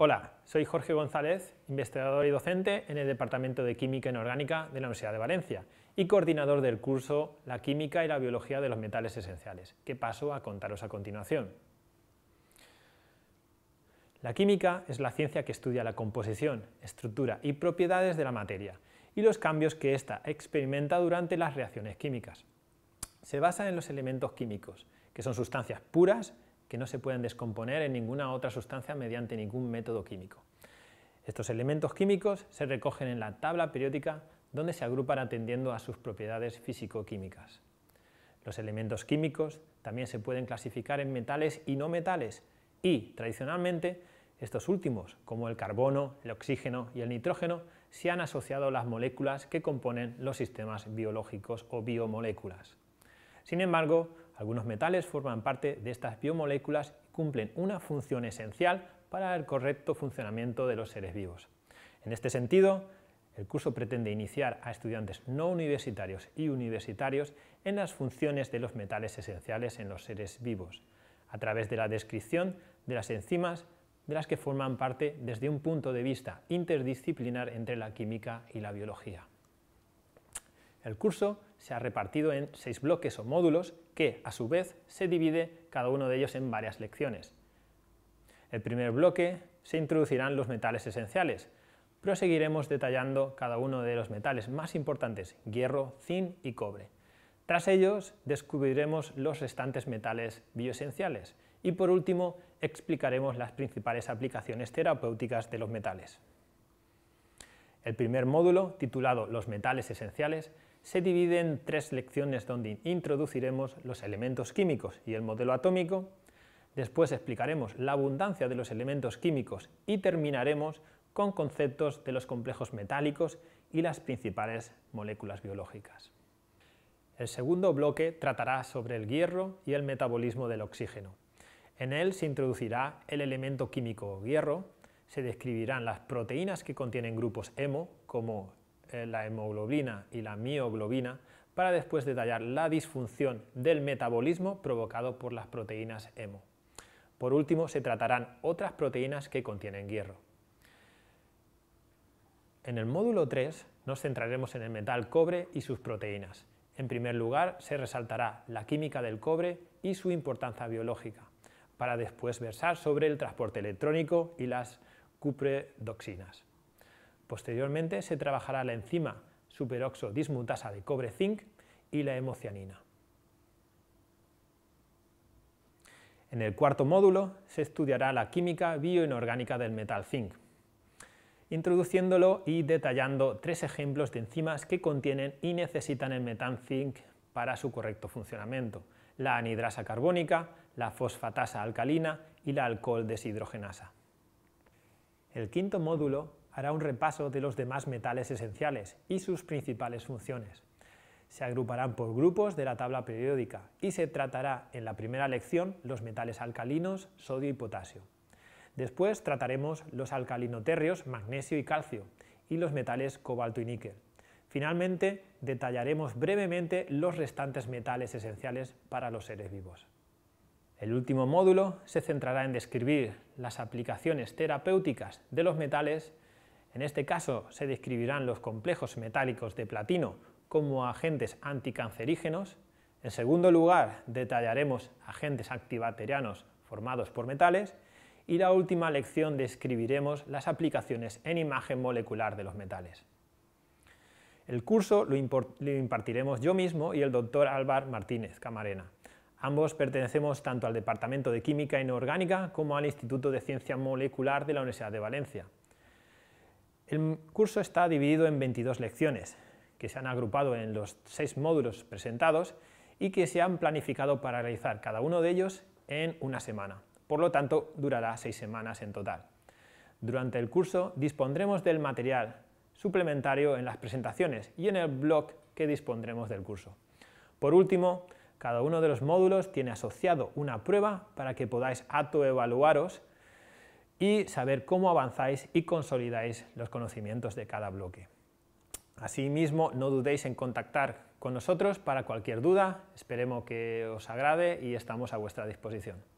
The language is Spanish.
Hola, soy Jorge González, investigador y docente en el Departamento de Química Inorgánica de la Universidad de Valencia y coordinador del curso La Química y la Biología de los Metales Esenciales, que paso a contaros a continuación. La química es la ciencia que estudia la composición, estructura y propiedades de la materia y los cambios que ésta experimenta durante las reacciones químicas. Se basa en los elementos químicos, que son sustancias puras que no se pueden descomponer en ninguna otra sustancia mediante ningún método químico. Estos elementos químicos se recogen en la tabla periódica donde se agrupan atendiendo a sus propiedades físico-químicas. Los elementos químicos también se pueden clasificar en metales y no metales y, tradicionalmente, estos últimos, como el carbono, el oxígeno y el nitrógeno, se han asociado a las moléculas que componen los sistemas biológicos o biomoléculas. Sin embargo, algunos metales forman parte de estas biomoléculas y cumplen una función esencial para el correcto funcionamiento de los seres vivos. En este sentido, el curso pretende iniciar a estudiantes no universitarios y universitarios en las funciones de los metales esenciales en los seres vivos, a través de la descripción de las enzimas de las que forman parte desde un punto de vista interdisciplinar entre la química y la biología. El curso se ha repartido en seis bloques o módulos que, a su vez, se divide cada uno de ellos en varias lecciones. El primer bloque se introducirán los metales esenciales. Proseguiremos detallando cada uno de los metales más importantes, hierro, zinc y cobre. Tras ellos, descubriremos los restantes metales bioesenciales y, por último, explicaremos las principales aplicaciones terapéuticas de los metales. El primer módulo, titulado Los metales esenciales, se divide en tres lecciones donde introduciremos los elementos químicos y el modelo atómico, después explicaremos la abundancia de los elementos químicos y terminaremos con conceptos de los complejos metálicos y las principales moléculas biológicas. El segundo bloque tratará sobre el hierro y el metabolismo del oxígeno. En él se introducirá el elemento químico hierro, se describirán las proteínas que contienen grupos hemo, como eh, la hemoglobina y la mioglobina para después detallar la disfunción del metabolismo provocado por las proteínas hemo. Por último, se tratarán otras proteínas que contienen hierro. En el módulo 3 nos centraremos en el metal cobre y sus proteínas. En primer lugar, se resaltará la química del cobre y su importancia biológica, para después versar sobre el transporte electrónico y las cupredoxinas. Posteriormente se trabajará la enzima superoxodismutasa dismutasa de cobre zinc y la hemocianina. En el cuarto módulo se estudiará la química bioinorgánica del metal zinc, introduciéndolo y detallando tres ejemplos de enzimas que contienen y necesitan el metal zinc para su correcto funcionamiento, la anhidrasa carbónica, la fosfatasa alcalina y la alcohol deshidrogenasa. El quinto módulo hará un repaso de los demás metales esenciales y sus principales funciones. Se agruparán por grupos de la tabla periódica y se tratará en la primera lección los metales alcalinos, sodio y potasio. Después trataremos los alcalinoterrios, magnesio y calcio, y los metales cobalto y níquel. Finalmente, detallaremos brevemente los restantes metales esenciales para los seres vivos. El último módulo se centrará en describir las aplicaciones terapéuticas de los metales en este caso se describirán los complejos metálicos de platino como agentes anticancerígenos. En segundo lugar, detallaremos agentes activaterianos formados por metales y la última lección describiremos las aplicaciones en imagen molecular de los metales. El curso lo, impartiremos yo mismo y el doctor Álvar Martínez Camarena. Ambos pertenecemos tanto al Departamento de Química Inorgánica como al Instituto de Ciencia Molecular de la Universidad de Valencia. El curso está dividido en 22 lecciones, que se han agrupado en los seis módulos presentados y que se han planificado para realizar cada uno de ellos en una semana. Por lo tanto, durará seis semanas en total. Durante el curso dispondremos del material suplementario en las presentaciones y en el blog que dispondremos del curso. Por último, cada uno de los módulos tiene asociado una prueba para que podáis autoevaluaros y saber cómo avanzáis y consolidáis los conocimientos de cada bloque. Asimismo, no dudéis en contactar con nosotros para cualquier duda, esperemos que os agrade y estamos a vuestra disposición.